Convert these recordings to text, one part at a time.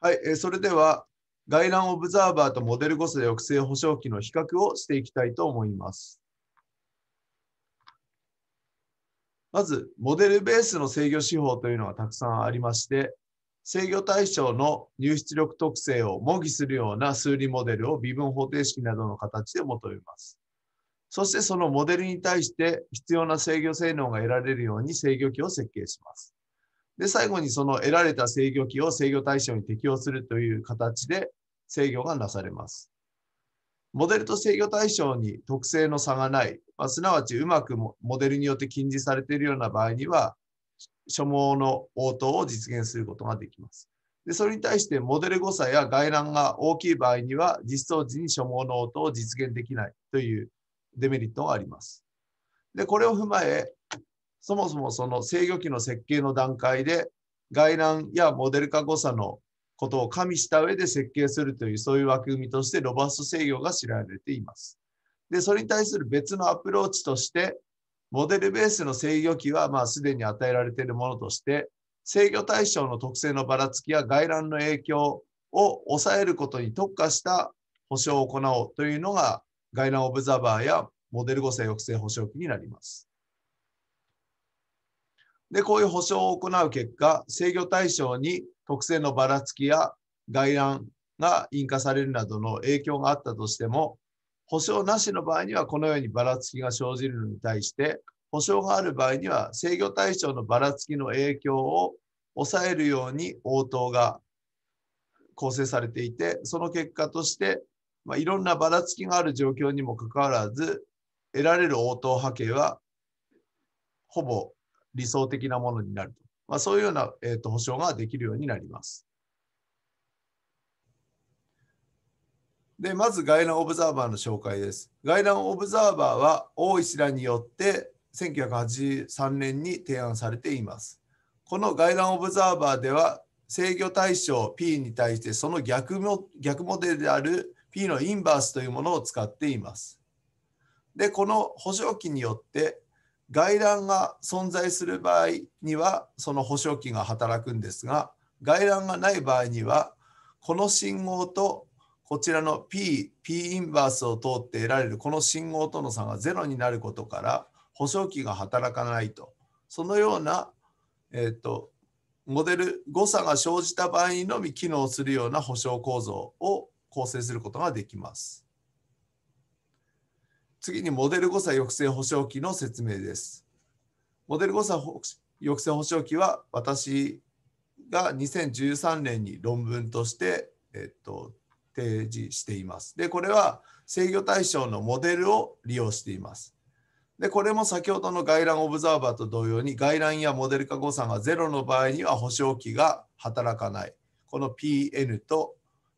はい、えー、それでは外覧オブザーバーとモデル誤差抑制保証機の比較をしていきたいと思います。まず、モデルベースの制御手法というのがたくさんありまして、制御対象の入出力特性を模擬するような数理モデルを微分方程式などの形で求めます。そしてそのモデルに対して必要な制御性能が得られるように制御器を設計します。で、最後にその得られた制御機を制御対象に適用するという形で制御がなされます。モデルと制御対象に特性の差がない、まあ、すなわちうまくモデルによって禁じされているような場合には、所望の応答を実現することができます。でそれに対してモデル誤差や外乱が大きい場合には、実装時に所望の応答を実現できないというデメリットがあります。でこれを踏まえ、そもそもその制御機の設計の段階で外乱やモデル化誤差のことを加味した上で設計するというそういう枠組みとしてロバスト制御が知られています。で、それに対する別のアプローチとして、モデルベースの制御機はまあすでに与えられているものとして、制御対象の特性のばらつきや外乱の影響を抑えることに特化した保証を行おうというのが外乱オブザバーやモデル誤差抑制保証機になります。で、こういう保証を行う結果、制御対象に特性のばらつきや外乱が引火されるなどの影響があったとしても、保証なしの場合にはこのようにばらつきが生じるのに対して、保証がある場合には制御対象のばらつきの影響を抑えるように応答が構成されていて、その結果として、まあ、いろんなばらつきがある状況にもかかわらず、得られる応答波形はほぼ理想的なものになると、まあ、そういうような、えー、と保証ができるようになります。で、まず外覧オブザーバーの紹介です。外覧オブザーバーは大石らによって1983年に提案されています。この外覧オブザーバーでは制御対象 P に対してその逆も逆モデルである P のインバースというものを使っています。で、この補助期によって外乱が存在する場合にはその保証期が働くんですが外乱がない場合にはこの信号とこちらの P、P インバースを通って得られるこの信号との差が0になることから保証期が働かないとそのような、えーと、とモデル誤差が生じた場合にのみ機能するような保証構造を構成することができます。次にモデル誤差抑制保証期の説明です。モデル誤差抑制保証期は私が2013年に論文として、えっと、提示しています。で、これは制御対象のモデルを利用しています。で、これも先ほどの外乱オブザーバーと同様に外乱やモデル化誤差が0の場合には保証期が働かない。この PN と,、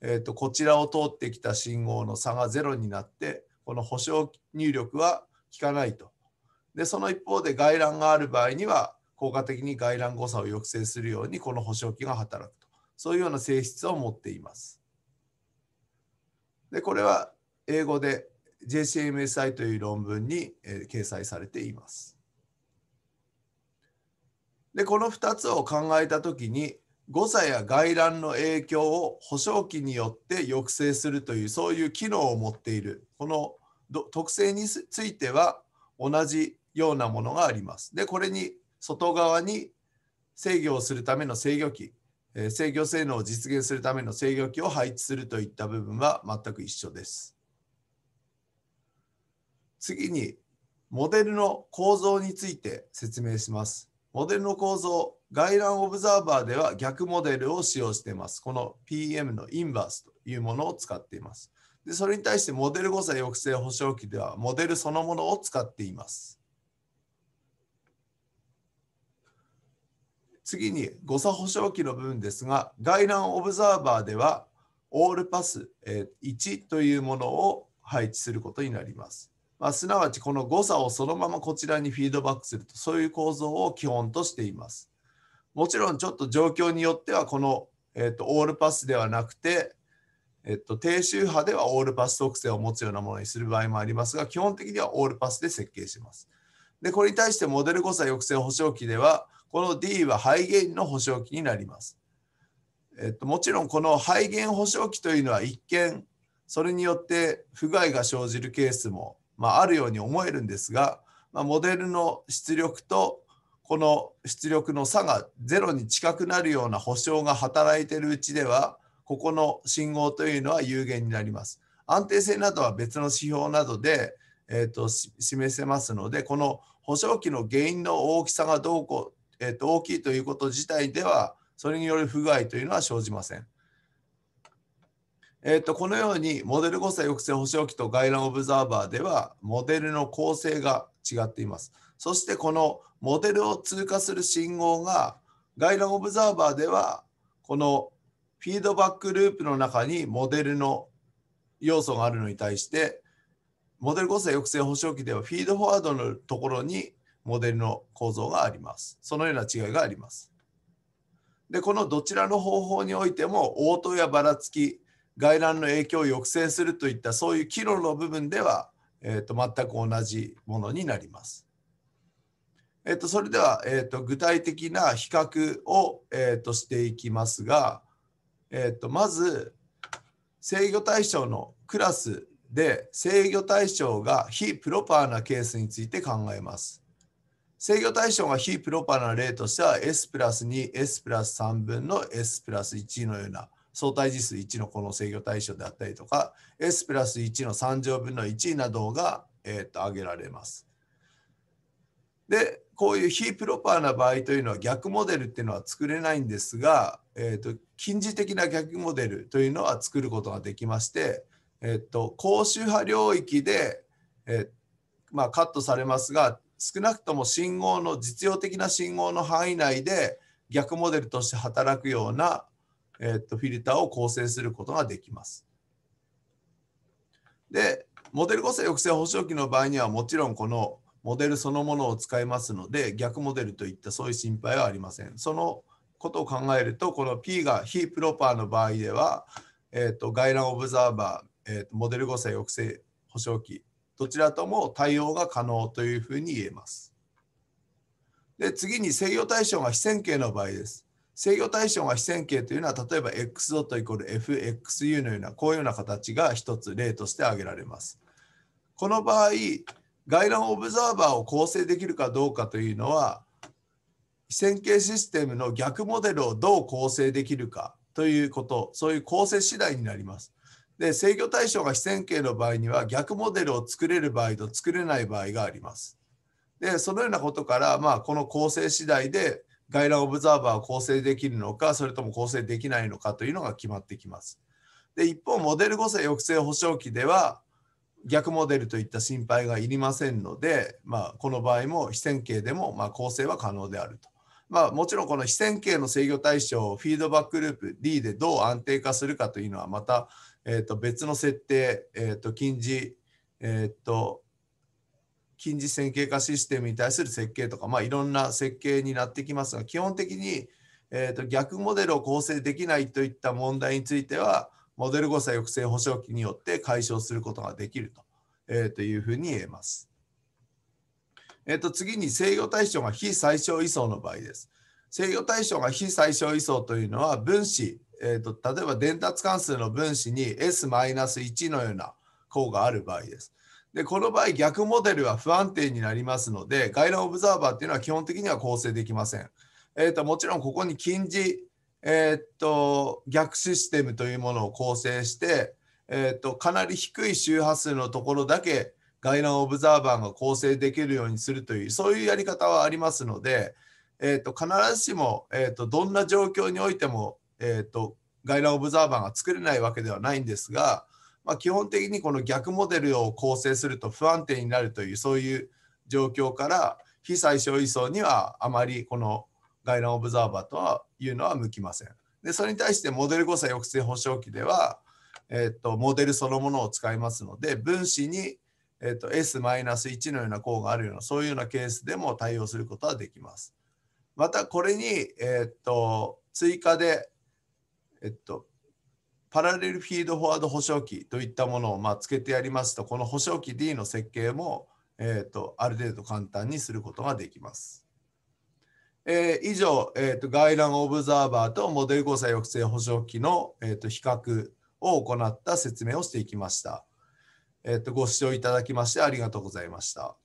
えっとこちらを通ってきた信号の差が0になってこの保証入力は効かないと。で、その一方で外乱がある場合には、効果的に外乱誤差を抑制するようにこの保証器が働くと。そういうような性質を持っています。で、これは英語で JCMSI という論文に、え掲載されています。で、この2つを考えたときに、誤差や外乱の影響を保証期によって抑制するというそういう機能を持っているこの特性については同じようなものがあります。でこれに外側に制御をするための制御機制御性能を実現するための制御機を配置するといった部分は全く一緒です。次にモデルの構造について説明します。モデルの構造外覧オブザーバーでは逆モデルを使用しています。この PM のインバースというものを使っています。でそれに対してモデル誤差抑制保証器ではモデルそのものを使っています。次に誤差保証器の部分ですが、外覧オブザーバーではオールパス1というものを配置することになります。まあ、すなわちこの誤差をそのままこちらにフィードバックするとそういう構造を基本としています。もちろんちょっと状況によってはこの、えーと、オールパスではなくて、えーと、低周波ではオールパス特性を持つようなものにする場合もありますが基本的にはオールパスで設計します。でこれに対してモデル誤差抑制保証器ではこの D は肺ゲインの保証器になります。えっと、もちろんこの肺ゲイン保証器というのは一見それによって不具合が生じるケースも、まあ、あるように思えるんですが、まあ、モデルの出力とこの出力の差がゼロに近くなるような保証が働いているうちではここの信号というのは有限になります。安定性などは別の指標などで、えーと、示せますのでこの保証期の原因の大きさがどうこう、えーと、大きいということ自体ではそれによる不具合というのは生じません。えーと、このようにモデル誤差抑制保証期と外覧オブザーバーではモデルの構成が違っています。そしてこのモデルを通過する信号がイラオブザーバーではこのフィードバックループの中にモデルの要素があるのに対してモデル構成抑制保証器ではフィードフォワードのところにモデルの構造があります。そのような違いがあります。で、このどちらの方法においても応答やばらつき、外乱の影響を抑制するといったそういう岐路の部分では、えーと全く同じものになります。えっと、それでは、えっと、具体的な比較を、えっと、していきますが、えっと、まず制御対象のクラスで制御対象が非プロパーなケースについて考えます。制御対象が非プロパーな例としては S プラス 2S プラス3分の S プラス1のような相対次数1のこの制御対象であったりとか S プラス1の3乗分の1などが、えっと挙げられます。でこういう非プロパーな場合というのは逆モデルっていうのは作れないんですが、えーと、近似的な逆モデルというのは作ることができまして、えーと、高周波領域で、えー、まあ、カットされますが少なくとも信号の実用的な信号の範囲内で逆モデルとして働くような、えーと、フィルターを構成することができます。でモデル合成抑制保証器の場合にはもちろんこのモデルそのものを使いますので逆モデルといったそういう心配はありません。そのことを考えるとこの P が非プロパーの場合では、えーと、外覧オブザーバー、えーと、モデル誤差抑制保証器どちらとも対応が可能というふうに言えます。で次に制御対象が非線形の場合です。制御対象が非線形というのは例えば x ドットイコール fxu のようなこういうような形が1つ例として挙げられます。この場合外乱オブザーバーを構成できるかどうかというのは非線形システムの逆モデルをどう構成できるかということそういう構成次第になります。で制御対象が非線形の場合には逆モデルを作れる場合と作れない場合があります。でそのようなことから、まあ、この構成次第で外乱オブザーバーを構成できるのかそれとも構成できないのかというのが決まってきます。で一方モデル補正抑制保証機では逆モデルといった心配がいりませんので、まあ、この場合も非線形でもま構成は可能であると。まあ、もちろんこの非線形の制御対象をフィードバックループ D でどう安定化するかというのはまた、えー、と別の設定、えー、と近似、えー、と近似線形化システムに対する設計とか、まあ、いろんな設計になってきますが基本的に、えー、と逆モデルを構成できないといった問題については、モデル誤差抑制保証金によって解消することができると,、えー、というふうに言えます。えー、と次に制御対象が非最小位相の場合です。制御対象が非最小位相というのは分子、えーと、例えば伝達関数の分子に S-1 のような項がある場合です。でこの場合逆モデルは不安定になりますので外覧オブザーバーっていうのは基本的には構成できません。えーと、ともちろんここに近似えー、っと逆システムというものを構成して、えー、っとかなり低い周波数のところだけ外乱オブザーバーが構成できるようにするというそういうやり方はありますので、えー、と必ずしも、えー、とどんな状況においても、えー、と外乱オブザーバーが作れないわけではないんですが、まあ、基本的にこの逆モデルを構成すると不安定になるというそういう状況から非最小位相にはあまりこの外ンオブザーバーというのは向きません。でそれに対してモデル誤差抑制保証器では、えっとモデルそのものを使いますので分子に、えっと S-1 のような項があるようなそういうようなケースでも対応することはできます。またこれに、えっと追加で、えっとパラレルフィードフォワード保証器といったものをまあつけてやりますとこの保証器 D の設計も、えっとある程度簡単にすることができます。えー、以上、えーと、外乱オブザーバーとモデル誤差抑制補助器の、えーと、と比較を行った説明をしていきました。えーと、ご視聴いただきましてありがとうございました。